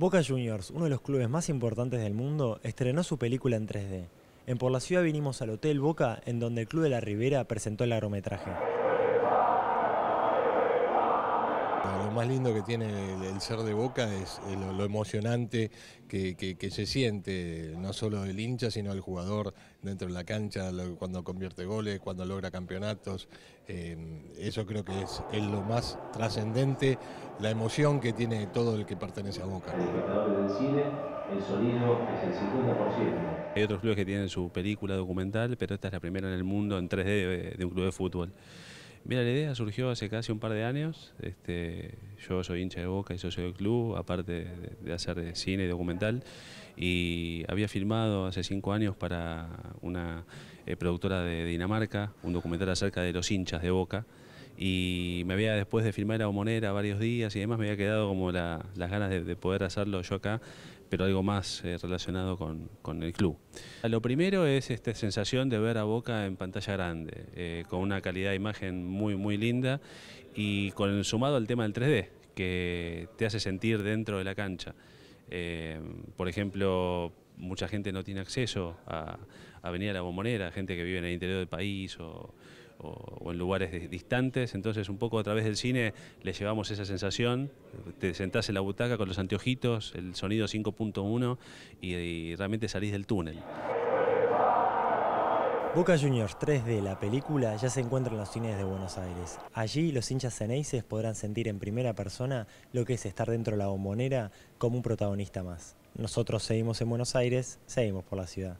Boca Juniors, uno de los clubes más importantes del mundo, estrenó su película en 3D. En Por la Ciudad vinimos al Hotel Boca, en donde el Club de la Ribera presentó el largometraje. lo más lindo que tiene el, ser de Boca es eh, lo, emocionante que, se siente, no solo el hincha, sino el jugador dentro de la cancha, cuando convierte goles, cuando logra campeonatos. Eh, eso creo que es, lo más trascendente, la emoción que tiene todo el que pertenece a Boca. El el sonido es el 50%. Hay otros clubes que tienen su película documental, pero esta es la primera en el mundo en 3D de un club de fútbol. Mira, la idea surgió hace casi un par de años. Este, yo soy hincha de Boca y socio del club, aparte de hacer cine y documental. Y había filmado hace cinco años para una eh, productora de Dinamarca un documental acerca de los hinchas de Boca y me había después de filmar a Bomonera varios días y demás me había quedado como las ganas de, poder hacerlo yo acá, pero algo más eh, relacionado con, el club. Lo primero es esta sensación de ver a Boca en pantalla grande, eh, con una calidad de imagen muy muy linda y con el sumado al tema del 3D, que te hace sentir dentro de la cancha. Eh, por ejemplo, mucha gente no tiene acceso a, venir a la bombonera, gente que vive en el interior del país o o, en lugares distantes, entonces un poco a través del cine le llevamos esa sensación, te sentás en la butaca con los anteojitos, el sonido 5.1 y, realmente salís del túnel. Boca Juniors 3D, la película, ya se encuentra en los cines de Buenos Aires. Allí los hinchas ceneices podrán sentir en primera persona lo que es estar dentro de la bombonera como un protagonista más. Nosotros seguimos en Buenos Aires, seguimos por la ciudad.